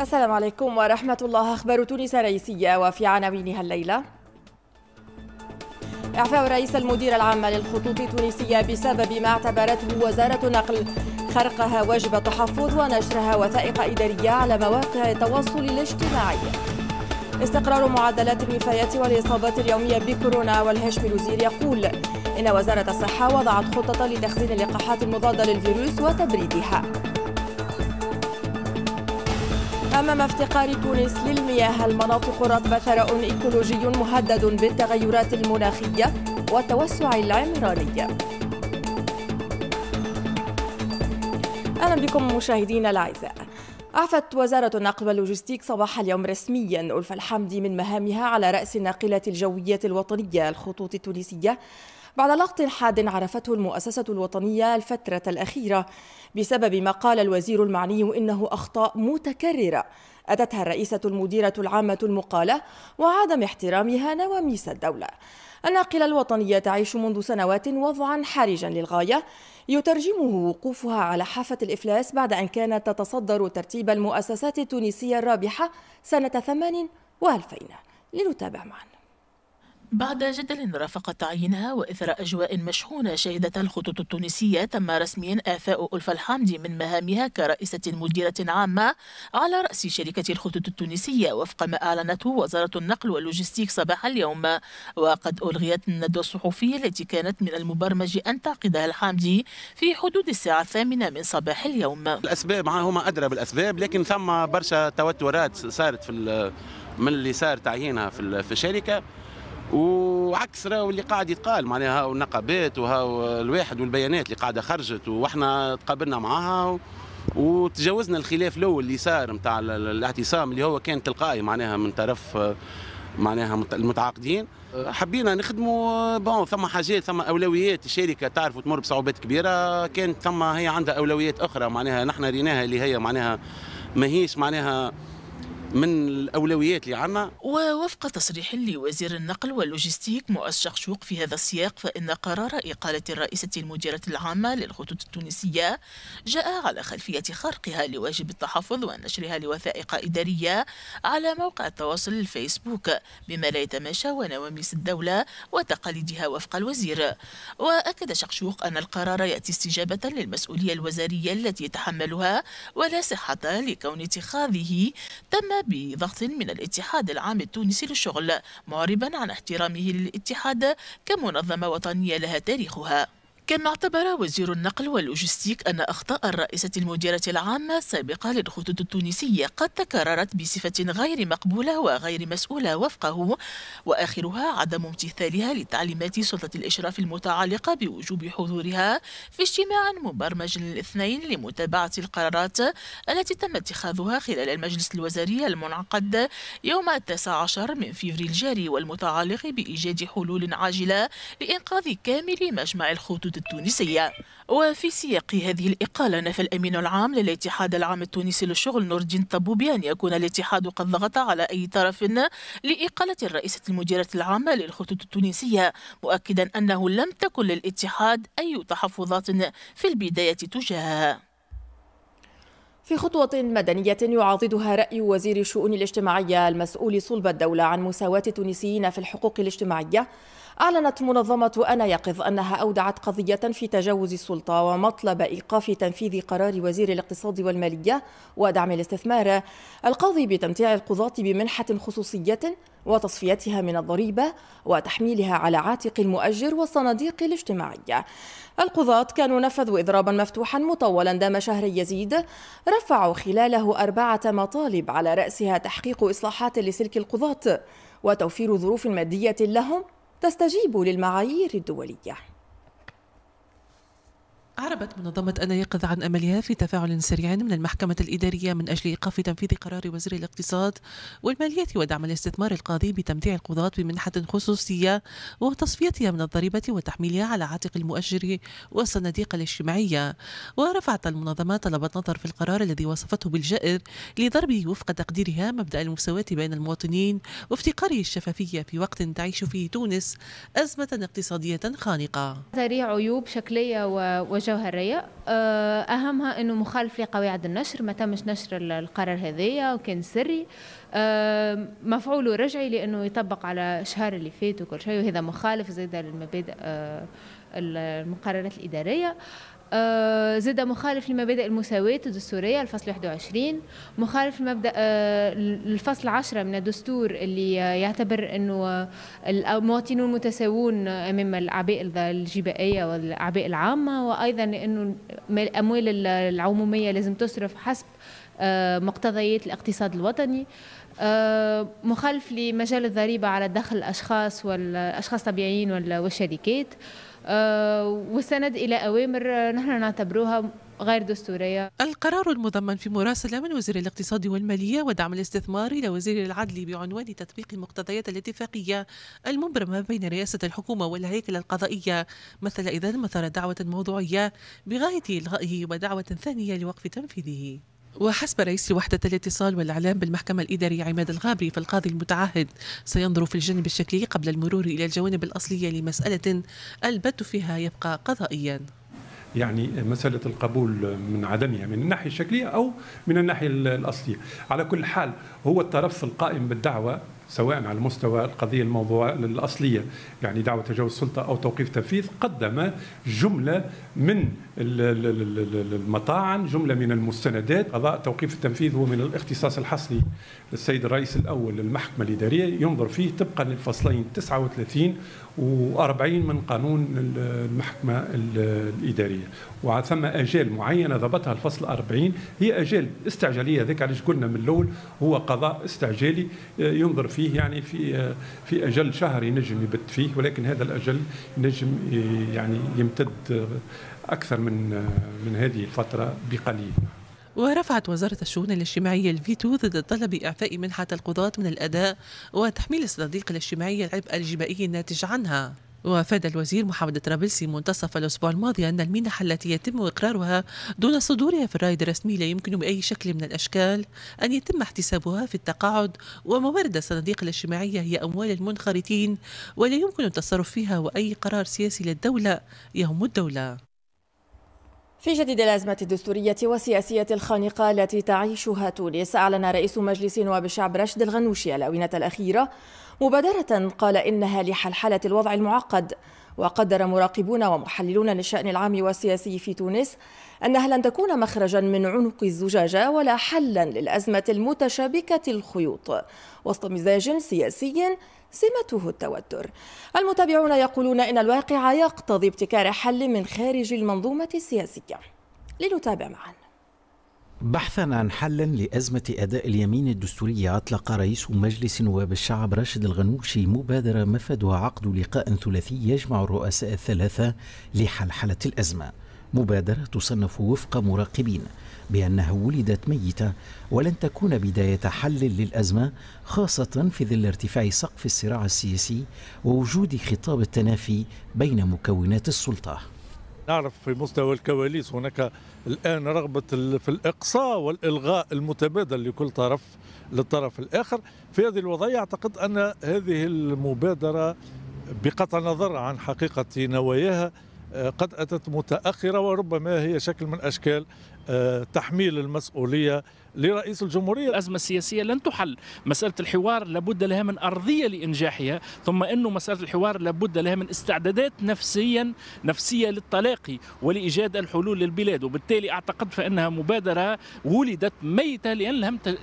السلام عليكم ورحمة الله أخبار تونس رئيسية وفي عناوينها الليلة إعفاء رئيس المدير العام للخطوط التونسية بسبب ما اعتبرته وزارة نقل خرقها واجب تحفظ ونشرها وثائق إدارية على مواقع التواصل الاجتماعي استقرار معدلات الوفيات والإصابات اليومية بكورونا والهشم الوزير يقول إن وزارة الصحة وضعت خطة لتخزين اللقاحات المضادة للفيروس وتبريدها أمام افتقار تونس للمياه المناطق الرطبة ثراء إيكولوجي مهدد بالتغيرات المناخية والتوسع العمراني أهلا بكم مشاهدينا الأعزاء أعفت وزارة النقل واللوجستيك صباح اليوم رسميا ألف الحمدي من مهامها على رأس الناقلة الجوية الوطنية الخطوط التونسية بعد لغط حاد عرفته المؤسسة الوطنية الفترة الأخيرة بسبب ما قال الوزير المعني إنه أخطاء متكررة أتتها الرئيسة المديرة العامة المقالة وعدم احترامها نواميس الدولة الناقلة الوطنية تعيش منذ سنوات وضعا حرجا للغاية يترجمه وقوفها على حافة الإفلاس بعد أن كانت تتصدر ترتيب المؤسسات التونسية الرابحة سنة 8 و2000 لنتابع معا بعد جدل رافق تعيينها وإثر أجواء مشحونة شهدتها الخطوط التونسية تم رسميا آفاء ألفا الحامدي من مهامها كرئيسة مديرة عامة على رأس شركة الخطوط التونسية وفق ما أعلنته وزارة النقل واللوجستيك صباح اليوم وقد ألغيت الندوة الصحفية التي كانت من المبرمج أن تعقدها الحامدي في حدود الساعة الثامنة من صباح اليوم الأسباب هما أدرى بالأسباب لكن ثم برشا توترات صارت في من اللي صار تعيينها في الشركة وعكس راهو اللي قاعد يتقال معناها هاو النقابات وهاو الواحد والبيانات اللي قاعده خرجت واحنا تقابلنا معاها و... وتجاوزنا الخلاف الاول اللي صار نتاع الاعتصام اللي هو كان تلقائي معناها من طرف معناها المتعاقدين حبينا نخدموا بون ثم حاجات ثم اولويات الشركه تعرف تمر بصعوبات كبيره كانت ثم هي عندها اولويات اخرى معناها نحن ريناها اللي هي معناها ماهيش معناها من الاولويات اللي عندنا ووفق تصريح لوزير النقل واللوجستيك مؤس شقشوق في هذا السياق فان قرار اقاله الرئيسه المديره العامه للخطوط التونسيه جاء على خلفيه خرقها لواجب التحفظ ونشرها لوثائق اداريه على موقع التواصل الفيسبوك بما لا يتماشى ونواميس الدوله وتقاليدها وفق الوزير واكد شقشوق ان القرار ياتي استجابه للمسؤوليه الوزاريه التي يتحملها ولا صحه لكون اتخاذه تم بضغط من الاتحاد العام التونسي للشغل معربا عن احترامه للاتحاد كمنظمة وطنية لها تاريخها كما اعتبر وزير النقل واللوجستيك أن أخطاء الرئيسة المديرة العامة السابقة للخطوط التونسية قد تكررت بصفة غير مقبولة وغير مسؤولة وفقه وآخرها عدم امتثالها لتعليمات سلطة الإشراف المتعلقة بوجوب حضورها في اجتماع مبرمج الاثنين لمتابعة القرارات التي تم اتخاذها خلال المجلس الوزاري المنعقد يوم 19 من فبراير الجاري والمتعلق بإيجاد حلول عاجلة لإنقاذ كامل مجمع الخطوط التونسية وفي سياق هذه الإقالة نفى الأمين العام للاتحاد العام التونسي للشغل نور الدين طبوبي أن يكون الاتحاد قد ضغط على أي طرف لإقالة الرئيسة المديرة العامة للخطوط التونسية مؤكدا أنه لم تكن للاتحاد أي تحفظات في البداية تجاهها في خطوة مدنية يعاضدها رأي وزير الشؤون الاجتماعية المسؤول صلب الدولة عن مساواة التونسيين في الحقوق الاجتماعية أعلنت منظمة أنا يقظ أنها أودعت قضية في تجاوز السلطة ومطلب إيقاف تنفيذ قرار وزير الاقتصاد والمالية ودعم الاستثمار القاضي بتمتيع القضاة بمنحة خصوصية وتصفيتها من الضريبة وتحميلها على عاتق المؤجر والصناديق الاجتماعية القضاة كانوا نفذوا إضرابا مفتوحا مطولا دام شهر يزيد رفعوا خلاله أربعة مطالب على رأسها تحقيق إصلاحات لسلك القضاة وتوفير ظروف مادية لهم تستجيب للمعايير الدولية أعربت منظمة أنا يقظ عن أملها في تفاعل سريع من المحكمة الإدارية من أجل إيقاف تنفيذ قرار وزير الاقتصاد والمالية ودعم الاستثمار القاضي بتمتيع القضاة بمنحة خصوصية وتصفيتها من الضريبة وتحميلها على عاتق المؤجر والصناديق الاجتماعية ورفعت المنظمة طلبة نظر في القرار الذي وصفته بالجائر لضربه وفق تقديرها مبدأ المساواة بين المواطنين وافتقاره الشفافية في وقت تعيش فيه تونس أزمة اقتصادية خانقة ذريع عيوب شكلية و جوهرية آه، أهمها أنه مخالف لقواعد النشر ما تمش نشر القرار هذايا وكان سري آه، مفعوله رجعي لأنه يطبق على شهر اللي فات وكل شيء وهذا مخالف زيادة للمبادئ آه، المقررات الإدارية آه، زاد مخالف لمبادئ المساواة الدستورية الفصل 21 مخالف لمبدأ آه، الفصل 10 من الدستور اللي يعتبر أنه آه، المواطنون متساوون أمام الأعباء الجبائية والأعباء العامة وأيضا أنه الأموال العمومية لازم تصرف حسب مقتضيات الاقتصاد الوطني مخالف لمجال الضريبة على دخل الأشخاص والأشخاص الطبيعيين والشركات آه، والسند إلى أوامر نحن نعتبروها غير دستورية القرار المضمن في مراسلة من وزير الاقتصاد والمالية ودعم الاستثمار إلى وزير العدل بعنوان تطبيق مقتضيات الاتفاقية المبرمة بين رئاسة الحكومة والهيكل القضائية مثل إذا مثل دعوة موضوعية بغاية إلغائه ودعوة ثانية لوقف تنفيذه وحسب رئيس وحدة الاتصال والإعلام بالمحكمة الإدارية عماد الغابري فالقاضي المتعهد سينظر في الجانب الشكلي قبل المرور إلى الجوانب الأصلية لمسألة البت فيها يبقى قضائيا يعني مسألة القبول من عدمها من الناحية الشكلية أو من الناحية الأصلية على كل حال هو الطرف القائم بالدعوة سواء على مستوى القضية الموضوع الأصلية يعني دعوة تجاوز السلطة أو توقيف تنفيذ قدم جملة من المطاعن جملة من المستندات قضاء توقيف التنفيذ هو من الاختصاص الحصري للسيد الرئيس الأول للمحكمة الإدارية ينظر فيه طبقا للفصلين 39 و40 من قانون المحكمة الإدارية وثم أجال معينة ضبطها الفصل 40 هي أجال استعجالية ذيك علاش قلنا من الأول هو قضاء استعجالي ينظر فيه يعني في في اجل شهر ينجم يبت فيه ولكن هذا الاجل ينجم يعني يمتد اكثر من من هذه الفتره بقليل ورفعت وزارة الشؤون الاجتماعية الفيتو ضد طلب إعفاء منحة القضاة من الأداء وتحميل الصناديق الاجتماعية العبء الجمائي الناتج عنها وافاد الوزير محمد طرابلسي منتصف الاسبوع الماضي ان المنح التي يتم اقرارها دون صدورها في الرائد الرسمي لا يمكن باي شكل من الاشكال ان يتم احتسابها في التقاعد وموارد الصناديق الاجتماعيه هي اموال المنخرطين ولا يمكن التصرف فيها واي قرار سياسي للدوله يهم الدوله في جديد الأزمة الدستورية والسياسية الخانقة التي تعيشها تونس أعلن رئيس مجلس نواب الشعب رشد الغنوشي الأونة الأخيرة مبادرة قال إنها لحلحلة الوضع المعقد وقدر مراقبون ومحللون للشأن العام والسياسي في تونس أنها لن تكون مخرجا من عنق الزجاجة ولا حلا للأزمة المتشابكة الخيوط وسط مزاج سياسي سمته التوتر المتابعون يقولون إن الواقع يقتضي ابتكار حل من خارج المنظومة السياسية لنتابع معاً بحثا عن حل لأزمة أداء اليمين الدستورية أطلق رئيس مجلس نواب الشعب راشد الغنوشي مبادرة مفادها عقد لقاء ثلاثي يجمع الرؤساء الثلاثة لحلحلة الأزمة مبادرة تصنف وفق مراقبين بأنها ولدت ميتة ولن تكون بداية حل للأزمة خاصة في ظل ارتفاع سقف الصراع السياسي ووجود خطاب التنافي بين مكونات السلطة نعرف في مستوى الكواليس هناك الآن رغبة في الإقصاء والإلغاء المتبادل لكل طرف للطرف الآخر في هذه الوضعية أعتقد أن هذه المبادرة بقطع النظر عن حقيقة نواياها آه، قد أتت متأخرة وربما هي شكل من أشكال آه، تحميل المسؤولية لرئيس الجمهورية الأزمة السياسية لن تحل مسألة الحوار لابد لها من أرضية لإنجاحها ثم أنه مسألة الحوار لابد لها من استعدادات نفسيا نفسية للطلاقي ولإيجاد الحلول للبلاد وبالتالي أعتقد فإنها مبادرة ولدت ميتة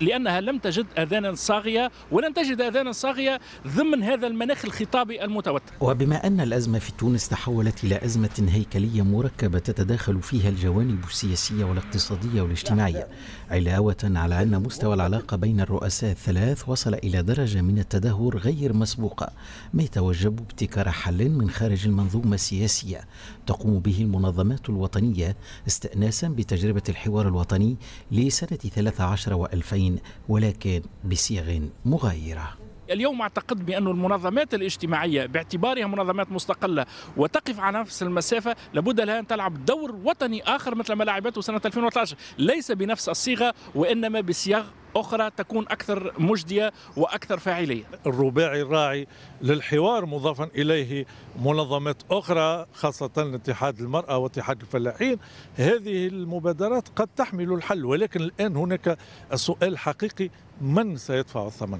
لأنها لم تجد أذانا صاغية ولن تجد أذانا صاغية ضمن هذا المناخ الخطابي المتوتر وبما أن الأزمة في تونس تحولت إلى أزمة هيكلية مركبة تتداخل فيها الجوانب السياسية والاقتصادية والاجتماعية علاوة على أن مستوى العلاقة بين الرؤساء الثلاث وصل إلى درجة من التدهور غير مسبوقة ما يتوجب ابتكار حل من خارج المنظومة السياسية تقوم به المنظمات الوطنية استئناسا بتجربة الحوار الوطني لسنة 13 و2000 ولكن بصيغ مغايرة اليوم أعتقد بأن المنظمات الاجتماعية باعتبارها منظمات مستقلة وتقف على نفس المسافة لابد لها أن تلعب دور وطني آخر مثل ما لعبته سنة 2013 ليس بنفس الصيغة وإنما بصيغ أخرى تكون أكثر مجدية وأكثر فاعلية الرباعي الراعي للحوار مضافا إليه منظمات أخرى خاصة اتحاد المرأة واتحاد الفلاحين هذه المبادرات قد تحمل الحل ولكن الآن هناك السؤال الحقيقي من سيدفع الثمن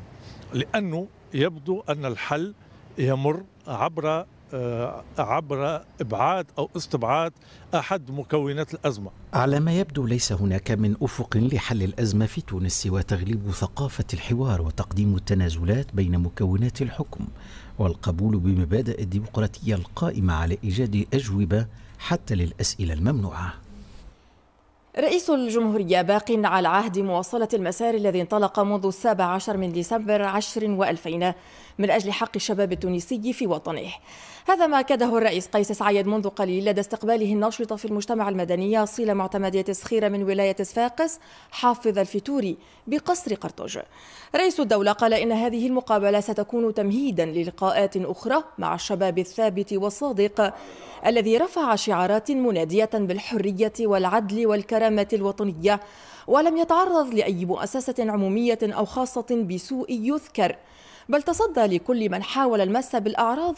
لانه يبدو ان الحل يمر عبر آه، عبر ابعاد او استبعاد احد مكونات الازمه. على ما يبدو ليس هناك من افق لحل الازمه في تونس سوى تغليب ثقافه الحوار وتقديم التنازلات بين مكونات الحكم والقبول بمبادئ الديمقراطيه القائمه على ايجاد اجوبه حتى للاسئله الممنوعه. رئيس الجمهورية باق على عهد مواصلة المسار الذي انطلق منذ السابع عشر من ديسمبر عشر و2000 من أجل حق الشباب التونسي في وطنه هذا ما أكده الرئيس قيس سعيد منذ قليل لدى استقباله الناشطة في المجتمع المدني صيلة معتمدية سخيرة من ولاية صفاقس حافظ الفتوري بقصر قرطج رئيس الدولة قال إن هذه المقابلة ستكون تمهيدا للقاءات أخرى مع الشباب الثابت والصادق الذي رفع شعارات منادية بالحرية والعدل والكرامة الوطنية ولم يتعرض لأي مؤسسة عمومية أو خاصة بسوء يذكر بل تصدى لكل من حاول المس بالأعراض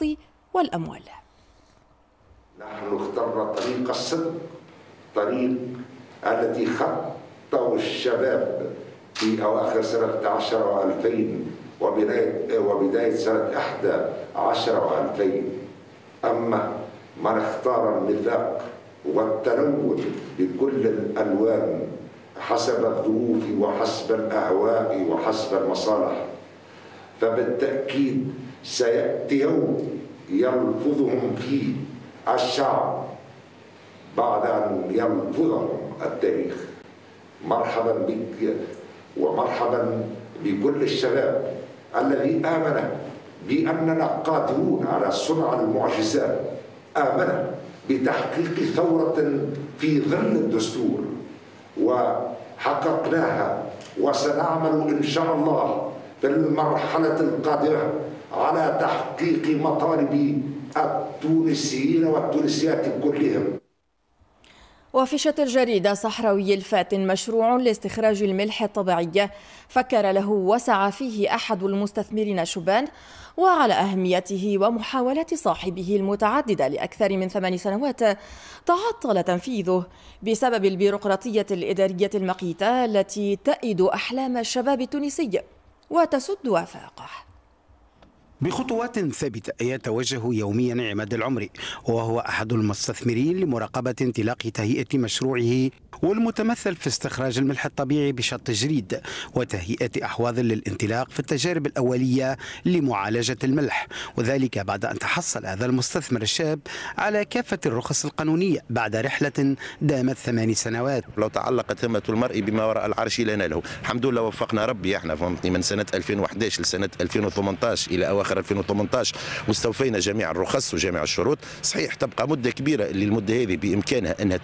والأموال نحن اخترنا طريق الصدق طريق التي خطه الشباب في أواخر سنة 11 و2000 وبداية, وبداية سنة 11 و2000 أما من اختار النفاق والتلون بكل الألوان حسب الظروف وحسب الأهواء وحسب المصالح فبالتأكيد سيأتي يوم يلفظهم فيه الشعب بعد أن يلفظهم التاريخ مرحبا بك ومرحبا بكل الشباب الذي آمن بأننا قادرون على صنع المعجزات آمن بتحقيق ثورة في ظل الدستور وحققناها وسنعمل إن شاء الله في المرحلة القادمة على تحقيق مطالب التونسيين والتونسيات كلهم وفشت الجريدة صحراوي الفاتن مشروع لاستخراج الملح الطبيعي فكر له وسعى فيه أحد المستثمرين شبان وعلى أهميته ومحاولة صاحبه المتعددة لأكثر من ثمان سنوات تعطل تنفيذه بسبب البيروقراطية الإدارية المقيتة التي تأيد أحلام الشباب التونسي وتسد آفاقه بخطوات ثابتة يتوجه يوميا عماد العمري وهو أحد المستثمرين لمراقبة انطلاق تهيئة مشروعه والمتمثل في استخراج الملح الطبيعي بشط جريد وتهيئة أحواض للانطلاق في التجارب الأولية لمعالجة الملح وذلك بعد أن تحصل هذا المستثمر الشاب على كافة الرخص القانونية بعد رحلة دامت ثمان سنوات لو تعلقت همة المرء بما وراء العرش لناله الحمد لله وفقنا ربي احنا فهمتني من سنة 2011 لسنة 2018 إلى أواخر اواخر 2018 واستوفينا جميع الرخص وجميع الشروط صحيح تبقى مده كبيره اللي المده هذه بامكانها انها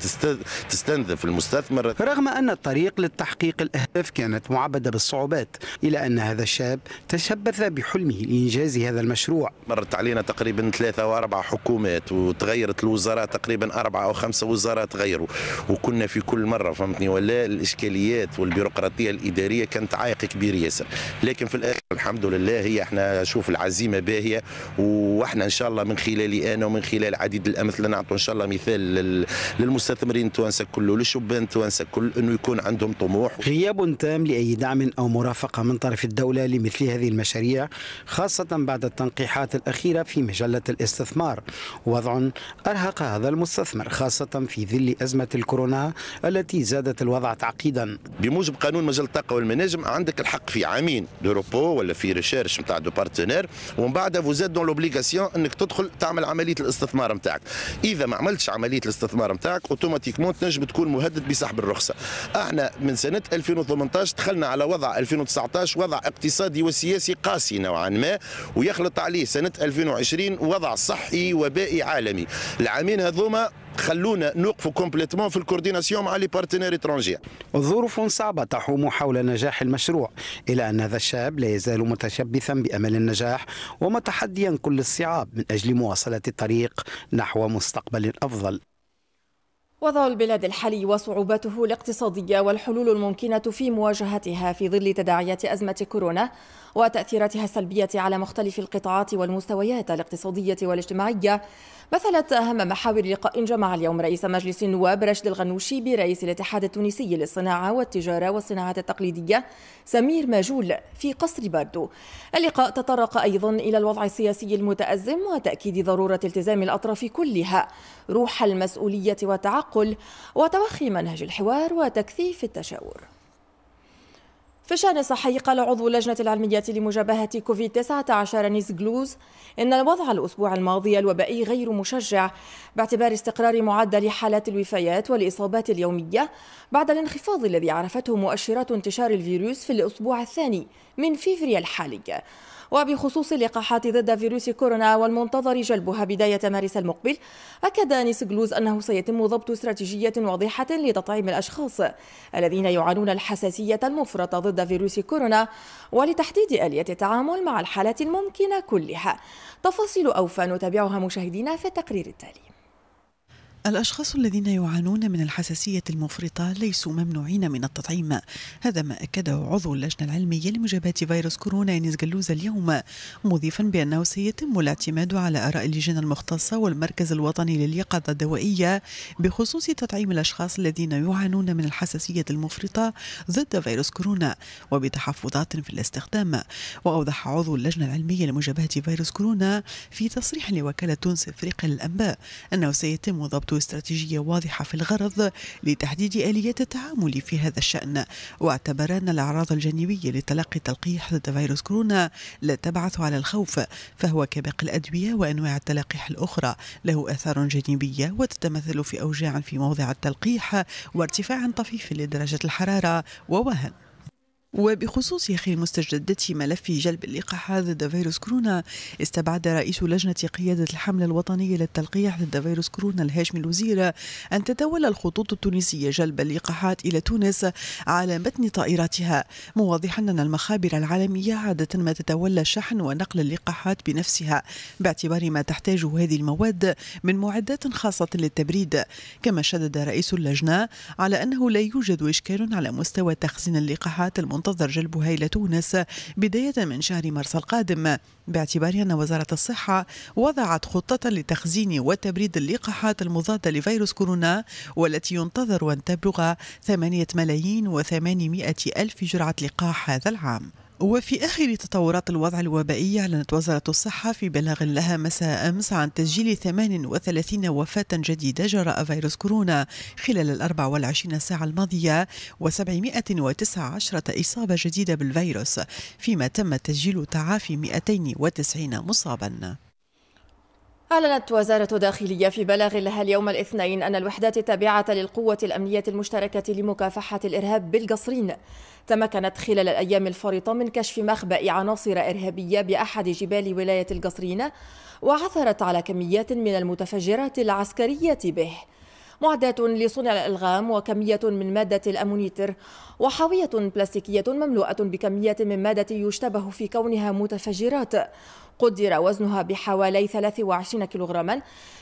تستنزف المستثمر رغم ان الطريق للتحقيق الاهداف كانت معبده بالصعوبات الا ان هذا الشاب تشبث بحلمه لانجاز هذا المشروع مرت علينا تقريبا ثلاثه واربع حكومات وتغيرت الوزارات تقريبا اربعه او خمسه وزارات غيروا وكنا في كل مره فهمتني ولا الاشكاليات والبيروقراطيه الاداريه كانت عائق كبير ياسر لكن في الاخر الحمد لله هي احنا شوف العزيز عزيمه باهيه واحنا ان شاء الله من خلالي انا ومن خلال عديد الامثله نعطوا ان شاء الله مثال للمستثمرين التوانسه كله للشبان التوانسه كل انه يكون عندهم طموح غياب تام لاي دعم او مرافقه من طرف الدوله لمثل هذه المشاريع خاصه بعد التنقيحات الاخيره في مجله الاستثمار وضع ارهق هذا المستثمر خاصه في ظل ازمه الكورونا التي زادت الوضع تعقيدا بموجب قانون مجله الطاقه والمناجم عندك الحق في عامين دو روبو ولا في ريشيرش نتاع دو بارتنير ومن بعدها فوزاد دون لوبليغاسيون انك تدخل تعمل عمليه الاستثمار نتاعك اذا ما عملتش عمليه الاستثمار نتاعك اوتوماتيكمون تنجم تكون مهدد بسحب الرخصه احنا من سنه 2018 دخلنا على وضع 2019 وضع اقتصادي وسياسي قاسي نوعا ما ويخلط عليه سنه 2020 وضع صحي وبائي عالمي العامين هذوما خلونا نوقفوا كومبليتمون في الكورديناسيون مع لي بارتنير اترونجير. ظروف صعبة تحوم حول نجاح المشروع، إلى أن هذا الشاب لا يزال متشبثا بأمل النجاح ومتحديا كل الصعاب من أجل مواصلة الطريق نحو مستقبل أفضل. وضع البلاد الحالي وصعوباته الاقتصادية والحلول الممكنة في مواجهتها في ظل تداعيات أزمة كورونا وتأثيراتها السلبية على مختلف القطاعات والمستويات الاقتصادية والاجتماعية مثلت أهم محاور لقاء جمع اليوم رئيس مجلس النواب رشد الغنوشي برئيس الاتحاد التونسي للصناعة والتجارة والصناعات التقليدية سمير ماجول في قصر باردو اللقاء تطرق أيضا إلى الوضع السياسي المتأزم وتأكيد ضرورة التزام الأطراف كلها روح المسؤولية والتعقل وتوخي منهج الحوار وتكثيف التشاور في صحي الصحي قال عضو اللجنة العلمية لمجابهة كوفيد 19 نيس جلوز إن وضع الأسبوع الماضي الوبائي غير مشجع باعتبار استقرار معدل حالات الوفيات والإصابات اليومية بعد الانخفاض الذي عرفته مؤشرات انتشار الفيروس في الأسبوع الثاني من فيفري الحالي وبخصوص اللقاحات ضد فيروس كورونا والمنتظر جلبها بداية مارس المقبل أكد أنيس جلوز أنه سيتم ضبط استراتيجية واضحة لتطعيم الأشخاص الذين يعانون الحساسية المفرطة ضد فيروس كورونا ولتحديد آلية التعامل مع الحالات الممكنة كلها تفاصيل أوفى نتابعها مشاهدينا في التقرير التالي الأشخاص الذين يعانون من الحساسية المفرطة ليسوا ممنوعين من التطعيم هذا ما أكده عضو اللجنة العلمية لمجابهة فيروس كورونا ينس جلوز اليوم مضيفا بأنه سيتم الاعتماد على آراء اللجنة المختصة والمركز الوطني لليقظة الدوائية بخصوص تطعيم الأشخاص الذين يعانون من الحساسية المفرطة ضد فيروس كورونا وبتحفظات في الاستخدام وأوضح عضو اللجنة العلمية لمجابهة فيروس كورونا في تصريح لوكالة تونس إفريقيا للأنباء أنه سيتم ضبط استراتيجية واضحة في الغرض لتحديد آليات التعامل في هذا الشأن واعتبر أن الأعراض الجانبية لتلقي تلقيح ضد فيروس كورونا لا تبعث على الخوف فهو كباقي الأدوية وأنواع التلقيح الأخرى له آثار جانبية وتتمثل في أوجاع في موضع التلقيح وارتفاع طفيف لدرجة الحرارة ووهن وبخصوص يا أخي مستجدات ملف جلب اللقاحات ضد فيروس كورونا استبعد رئيس لجنة قيادة الحملة الوطنية للتلقيح ضد فيروس كورونا الهاشمي الوزير أن تتولى الخطوط التونسية جلب اللقاحات إلى تونس على متن طائراتها موضحا أن المخابر العالمية عادة ما تتولى شحن ونقل اللقاحات بنفسها باعتبار ما تحتاجه هذه المواد من معدات خاصة للتبريد كما شدد رئيس اللجنة على أنه لا يوجد إشكال على مستوى تخزين اللقاحات المنطقة ينتظر جلب إلى تونس بداية من شهر مارس القادم باعتبار أن وزارة الصحة وضعت خطة لتخزين وتبريد اللقاحات المضادة لفيروس كورونا والتي ينتظر أن تبلغ 8 ملايين و800 ألف جرعة لقاح هذا العام وفي آخر تطورات الوضع الوبائي أعلنت وزارة الصحة في بلاغ لها مساء أمس عن تسجيل 38 وفاة جديدة جراء فيروس كورونا خلال ال 24 ساعة الماضية و719 إصابة جديدة بالفيروس فيما تم تسجيل تعافي 290 مصابا أعلنت وزارة داخلية في بلاغ لها اليوم الاثنين أن الوحدات التابعة للقوة الأمنية المشتركة لمكافحة الإرهاب بالقصرين تمكنت خلال الأيام الفارطة من كشف مخبأ عناصر إرهابية بأحد جبال ولاية القصرين وعثرت على كميات من المتفجرات العسكرية به معدات لصنع الألغام وكمية من مادة الأمونيتر وحاوية بلاستيكية مملوءة بكميات من مادة يشتبه في كونها متفجرات قدر وزنها بحوالي 23 كيلوغراما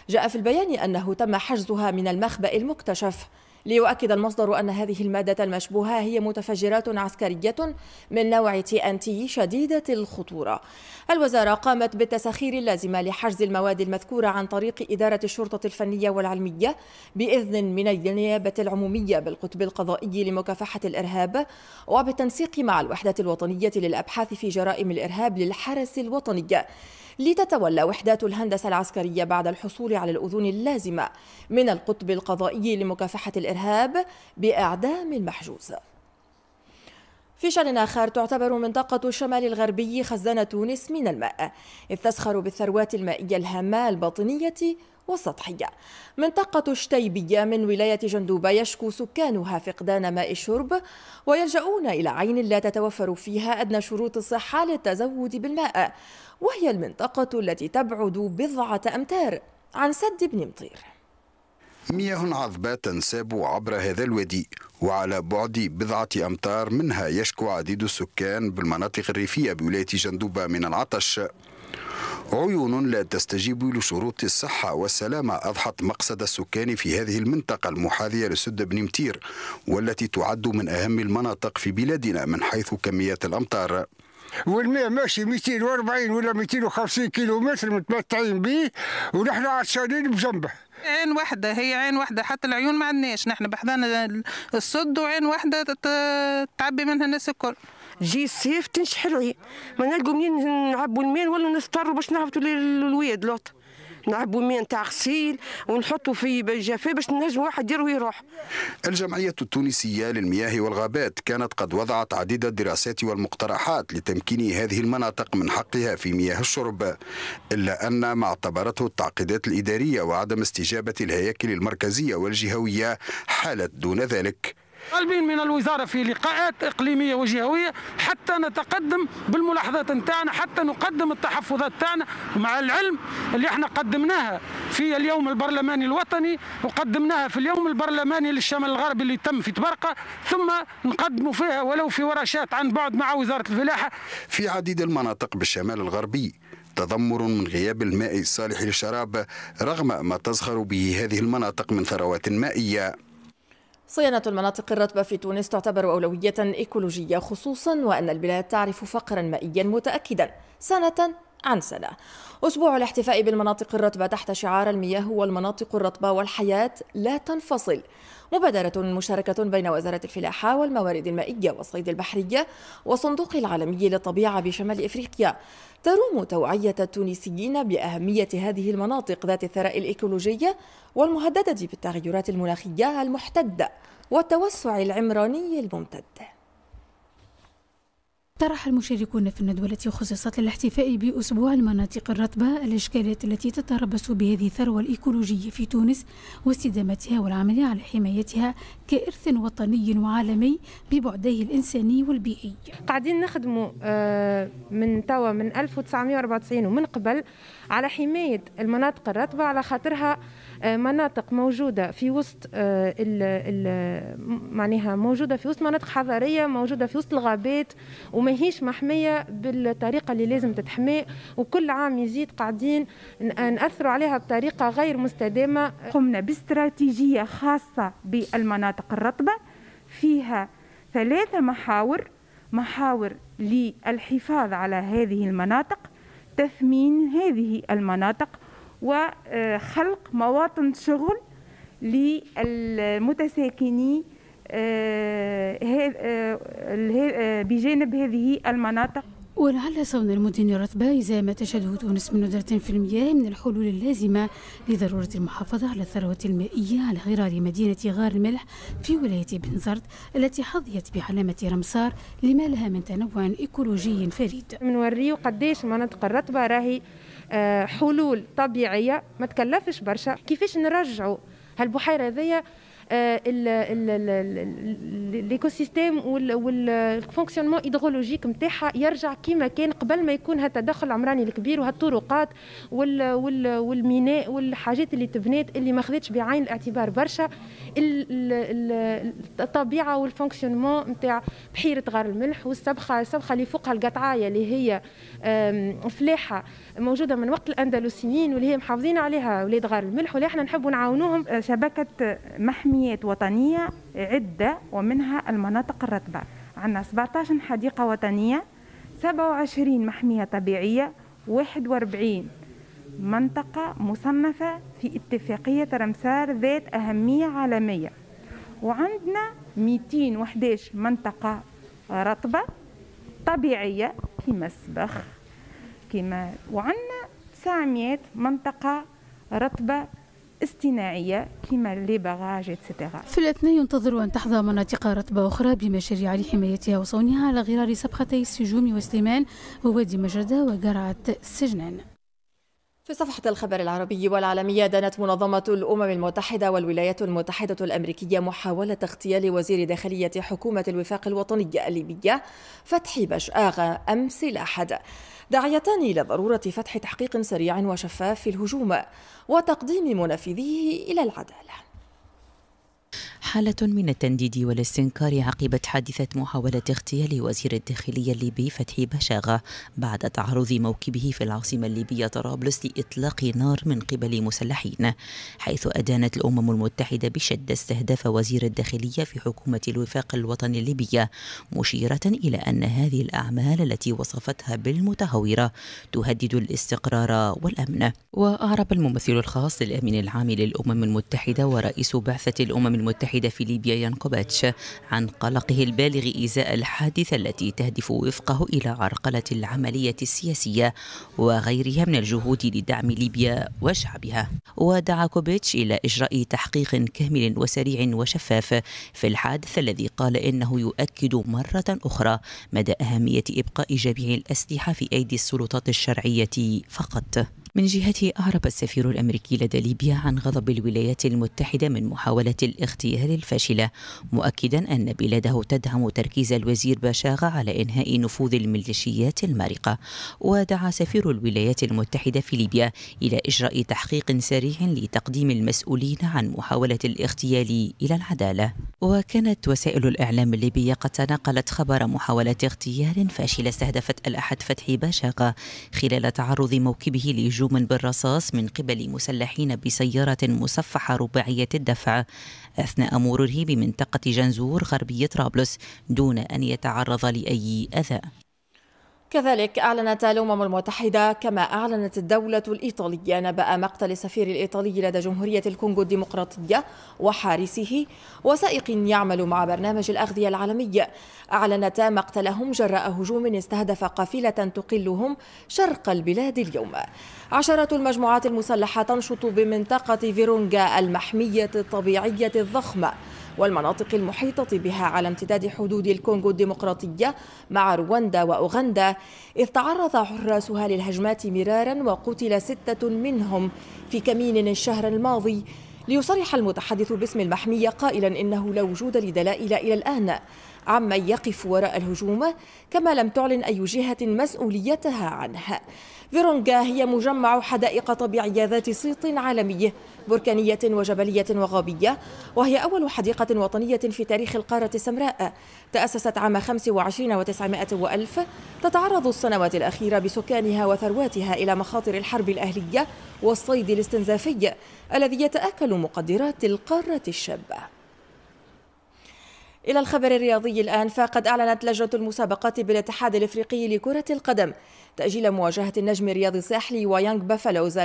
جاء في البيان أنه تم حجزها من المخبأ المكتشف ليؤكد المصدر أن هذه المادة المشبوهة هي متفجرات عسكرية من نوع تي أن تي شديدة الخطورة الوزارة قامت بالتسخير اللازمة لحجز المواد المذكورة عن طريق إدارة الشرطة الفنية والعلمية بإذن من النيابة العمومية بالقطب القضائي لمكافحة الإرهاب وبالتنسيق مع الوحدة الوطنية للأبحاث في جرائم الإرهاب للحرس الوطني لتتولى وحدات الهندسة العسكرية بعد الحصول على الأذون اللازمة من القطب القضائي لمكافحة الإرهاب بإعدام المحجوز في شأن آخر تعتبر منطقة الشمال الغربي خزانة تونس من الماء إذ تسخر بالثروات المائية الهامة الباطنية والسطحية منطقة شتيبية من ولاية جندوبة يشكو سكانها فقدان ماء الشرب ويلجؤون إلى عين لا تتوفر فيها أدنى شروط الصحة للتزود بالماء وهي المنطقة التي تبعد بضعة أمتار عن سد بن مطير مياه عذبة تنساب عبر هذا الوادي وعلى بعد بضعة أمتار منها يشكو عديد السكان بالمناطق الريفية بولاية جندوبة من العطش عيون لا تستجيب لشروط الصحة والسلامة أضحت مقصد السكان في هذه المنطقة المحاذية لسد بن متير والتي تعد من أهم المناطق في بلادنا من حيث كميات الأمطار والماء ماشي 240 ولا 250 كيلو متر متمتعين به ونحن عطشانين بجنبه عين واحدة هي عين واحدة حتى العيون ما عندناش نحن بحضان السد وعين واحدة تعبي منها الناس الكل جي الصيف تنشحر عي ما نلقوا منين نعبوا المين ولا نضطروا باش نهبطوا للواد لوط نعبوا مين تاع غسيل ونحطوا في جفاف باش نجم واحد يروي يروح. الجمعية التونسية للمياه والغابات كانت قد وضعت عديد الدراسات والمقترحات لتمكين هذه المناطق من حقها في مياه الشرب إلا أن ما اعتبرته التعقيدات الإدارية وعدم استجابة الهياكل المركزية والجهوية حالت دون ذلك طالبين من الوزاره في لقاءات اقليميه وجهويه حتى نتقدم بالملاحظات نتاعنا حتى نقدم التحفظات تاعنا مع العلم اللي احنا قدمناها في اليوم البرلماني الوطني وقدمناها في اليوم البرلماني للشمال الغربي اللي تم في تبرقه ثم نقدموا فيها ولو في ورشات عن بعد مع وزاره الفلاحه في عديد المناطق بالشمال الغربي تذمر من غياب الماء الصالح للشراب رغم ما تزخر به هذه المناطق من ثروات مائيه صيانة المناطق الرطبة في تونس تعتبر أولوية إيكولوجية خصوصا وأن البلاد تعرف فقرا مائيا متأكدا سنة عن سنة أسبوع الاحتفاء بالمناطق الرطبة تحت شعار المياه والمناطق الرطبة والحياة لا تنفصل مبادرة مشتركة بين وزارة الفلاحة والموارد المائية والصيد البحرية والصندوق العالمي للطبيعة بشمال إفريقيا تروم توعية التونسيين بأهمية هذه المناطق ذات الثراء الإيكولوجية والمهددة بالتغيرات المناخية المحتدة والتوسع العمراني الممتد طرح المشاركون في الندوة التي خصصت للاحتفاء بأسبوع المناطق الرطبة الإشكالات التي تتربص بهذه الثروة الإيكولوجية في تونس واستدامتها والعمل على حمايتها كإرث وطني وعالمي ببعديه الإنساني والبيئي قاعدين نخدموا آه، من توا من 1994 ومن قبل على حماية المناطق الرطبة على خاطرها آه، مناطق موجوده في وسط آه، ال ال معناها موجوده في وسط مناطق حضاريه موجوده في وسط الغابات وماهيش محميه بالطريقه اللي لازم تتحمى وكل عام يزيد قاعدين ناثروا عليها بطريقه غير مستدامه قمنا باستراتيجيه خاصه بالمناطق الرطبه فيها ثلاثه محاور محاور للحفاظ على هذه المناطق تثمين هذه المناطق وخلق مواطن شغل للمتساكني آه، آه، آه، بجانب هذه المناطق ولعل صون المدن إذا ما تشهده تونس من ندرة في المياه من الحلول اللازمة لضرورة المحافظة على الثروة المائية على غرار مدينة غار الملح في ولاية بن زرد التي حظيت بعلامة رمسار لما لها من تنوع إيكولوجي فريد. وريو قديش مناطق الرطبة راهي آه، حلول طبيعيه ما تكلفش برشا كيفاش نرجعوا هالبحيره هذيا ليكو سيستيم والفونكسيونمون ايدرولوجيك نتاعها يرجع كيما كان قبل ما يكون هالتدخل العمراني الكبير وهالطرقات والميناء والحاجات اللي تبنات اللي ما خذتش بعين الاعتبار برشا الطبيعه والفونكسيونمون نتاع بحيره غار الملح والسبخه السبخه اللي فوقها القطعايه اللي هي فلاحه موجوده من وقت الاندلسيين واللي هي محافظين عليها ولاد غار الملح واللي احنا نحبوا نعاونوهم شبكه محمي حميات وطنية عدة ومنها المناطق الرطبة عندنا 17 حديقة وطنية 27 محمية طبيعية 41 منطقة مصنفة في اتفاقية رمسار ذات أهمية عالمية وعندنا 211 منطقة رطبة طبيعية كما السبخ كما وعندنا 900 منطقة رطبة اصطناعية كما لي باغاج اتسيتيرا في الأثناء ينتظر أن تحظى مناطق رطبة أخرى بمشاريع لحمايتها وصونها على غرار سبختي السجوم وسليمان ووادي مجردة وقرعة سجنان في صفحة الخبر العربي والعالمية دانت منظمة الأمم المتحدة والولايات المتحدة الأمريكية محاولة اغتيال وزير داخلية حكومة الوفاق الوطني الليبية فتحي بشآغة أمس الأحد داعيتان إلى ضرورة فتح تحقيق سريع وشفاف في الهجوم وتقديم منفذيه إلى العدالة حالة من التنديد والاستنكار عقب حادثة محاولة اغتيال وزير الداخلية الليبي فتحي بشاغة بعد تعرض موكبه في العاصمة الليبية طرابلس لإطلاق نار من قبل مسلحين حيث أدانت الأمم المتحدة بشدة استهداف وزير الداخلية في حكومة الوفاق الوطني الليبية مشيرة إلى أن هذه الأعمال التي وصفتها بالمتهورة تهدد الاستقرار والأمن وأعرب الممثل الخاص للأمين العام للأمم المتحدة ورئيس بعثة الأمم المتحدة في ليبيا يانكوباتش عن قلقه البالغ إزاء الحادثة التي تهدف وفقه إلى عرقلة العملية السياسية وغيرها من الجهود لدعم ليبيا وشعبها ودعا كوبيتش إلى إجراء تحقيق كامل وسريع وشفاف في الحادث الذي قال إنه يؤكد مرة أخرى مدى أهمية إبقاء جميع الأسلحة في أيدي السلطات الشرعية فقط من جهته أعرب السفير الأمريكي لدى ليبيا عن غضب الولايات المتحدة من محاولة الاغتيال الفاشلة مؤكدا أن بلاده تدعم تركيز الوزير باشاغة على إنهاء نفوذ الميليشيات المارقة ودعا سفير الولايات المتحدة في ليبيا إلى إجراء تحقيق سريع لتقديم المسؤولين عن محاولة الاغتيال إلى العدالة وكانت وسائل الإعلام الليبية قد تناقلت خبر محاولة اغتيال فاشلة استهدفت الأحد فتحي باشاغة خلال تعرض موكبه لجوع هجوم بالرصاص من قبل مسلحين بسيارة مسفحة رباعية الدفع أثناء مروره بمنطقة جنزور غربي طرابلس دون أن يتعرض لأي أذى كذلك أعلنت الأمم المتحدة كما أعلنت الدولة الإيطالية نبأ مقتل السفير الإيطالي لدى جمهورية الكونغو الديمقراطية وحارسه وسائق يعمل مع برنامج الأغذية العالمي أعلنتا مقتلهم جراء هجوم استهدف قافلة تقلهم شرق البلاد اليوم عشرة المجموعات المسلحة تنشط بمنطقة فيرونغا المحمية الطبيعية الضخمة والمناطق المحيطة بها على امتداد حدود الكونغو الديمقراطية مع رواندا وأوغندا إذ تعرض حراسها للهجمات مرارا وقتل ستة منهم في كمين الشهر الماضي ليصرح المتحدث باسم المحمية قائلا إنه لا وجود لدلائل إلى الآن عمن يقف وراء الهجوم كما لم تعلن أي جهة مسؤوليتها عنها فيرونغا هي مجمع حدائق طبيعية ذات صيت عالمي بركانية وجبلية وغابية وهي أول حديقة وطنية في تاريخ القارة السمراء تأسست عام 25 و وألف تتعرض السنوات الأخيرة بسكانها وثرواتها إلى مخاطر الحرب الأهلية والصيد الاستنزافي الذي يتآكل مقدرات القارة الشابة إلى الخبر الرياضي الآن فقد أعلنت لجنة المسابقات بالاتحاد الإفريقي لكرة القدم تأجيل مواجهة النجم الرياضي الساحلي ويانغ بافالوز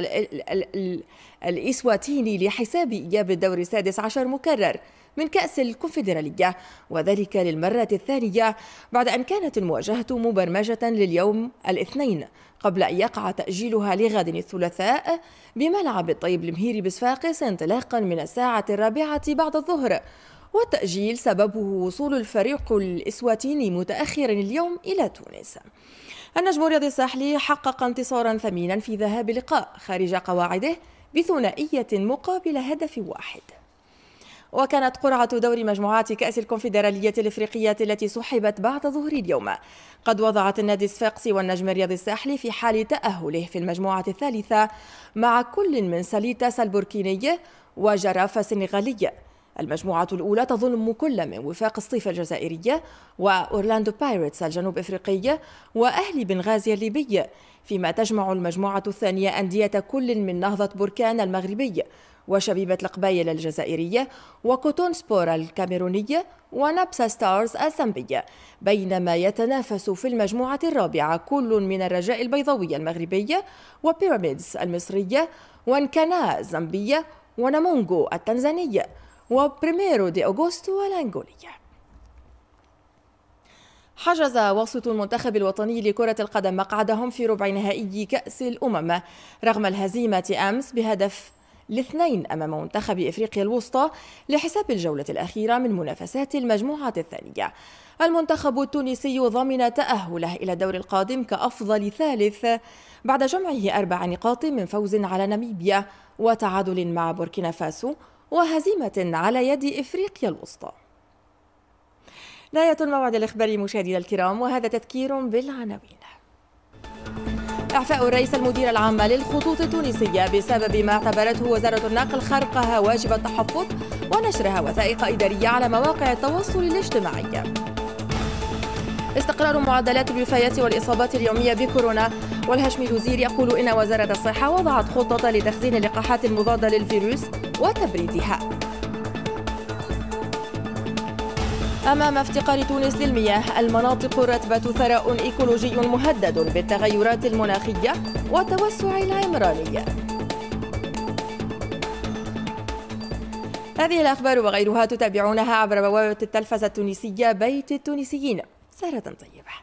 الإسواتيني لحساب إياب الدور السادس عشر مكرر من كأس الكونفدرالية وذلك للمرة الثانية بعد أن كانت المواجهة مبرمجة لليوم الاثنين قبل أن يقع تأجيلها لغد الثلاثاء بملعب الطيب المهيري بصفاقس انطلاقا من الساعة الرابعة بعد الظهر والتأجيل سببه وصول الفريق الإسواتيني متأخرا اليوم إلى تونس النجم الرياضي الساحلي حقق انتصارا ثمينا في ذهاب لقاء خارج قواعده بثنائية مقابل هدف واحد وكانت قرعة دور مجموعات كأس الكونفدرالية الإفريقية التي سحبت بعد ظهر اليوم قد وضعت النادي الصفاقسي والنجم الرياضي الساحلي في حال تأهله في المجموعة الثالثة مع كل من ساليتاس البوركيني وجرافة سنغاليه المجموعة الأولى تضم كل من وفاق الصيف الجزائرية وأورلاندو بايرتس الجنوب إفريقية وأهلي بنغازي الليبي فيما تجمع المجموعة الثانية أندية كل من نهضة بركان المغربي وشبيبة القبائل الجزائرية وكوتون سبورا الكاميرونية ونابسا ستارز الزامبية بينما يتنافس في المجموعة الرابعة كل من الرجاء البيضوية المغربية وبيراميدز المصرية وانكانا الزامبية ونامونغو التنزانية وبريميرو دي أغوستو الأنغولية حجز وسط المنتخب الوطني لكرة القدم مقعدهم في ربع نهائي كأس الأمم رغم الهزيمة أمس بهدف الاثنين أمام منتخب إفريقيا الوسطى لحساب الجولة الأخيرة من منافسات المجموعة الثانية المنتخب التونسي ضمن تأهله إلى الدور القادم كأفضل ثالث بعد جمعه أربع نقاط من فوز على ناميبيا وتعادل مع بوركينا فاسو وهزيمة على يد إفريقيا الوسطى نهاية الموعد الإخباري مشاهدينا الكرام وهذا تذكير بالعناوين إعفاء الرئيس المدير العام للخطوط التونسية بسبب ما اعتبرته وزارة النقل خرقها واجب التحفظ ونشرها وثائق إدارية على مواقع التواصل الاجتماعي استقرار معدلات الوفيات والإصابات اليومية بكورونا والهشم الوزير يقول إن وزارة الصحة وضعت خطة لتخزين اللقاحات المضادة للفيروس وتبريدها أمام افتقار تونس للمياه المناطق الرتبة ثراء إيكولوجي مهدد بالتغيرات المناخية والتوسع العمراني هذه الأخبار وغيرها تتابعونها عبر بوابة التلفزة التونسية بيت التونسيين سهرة طيبة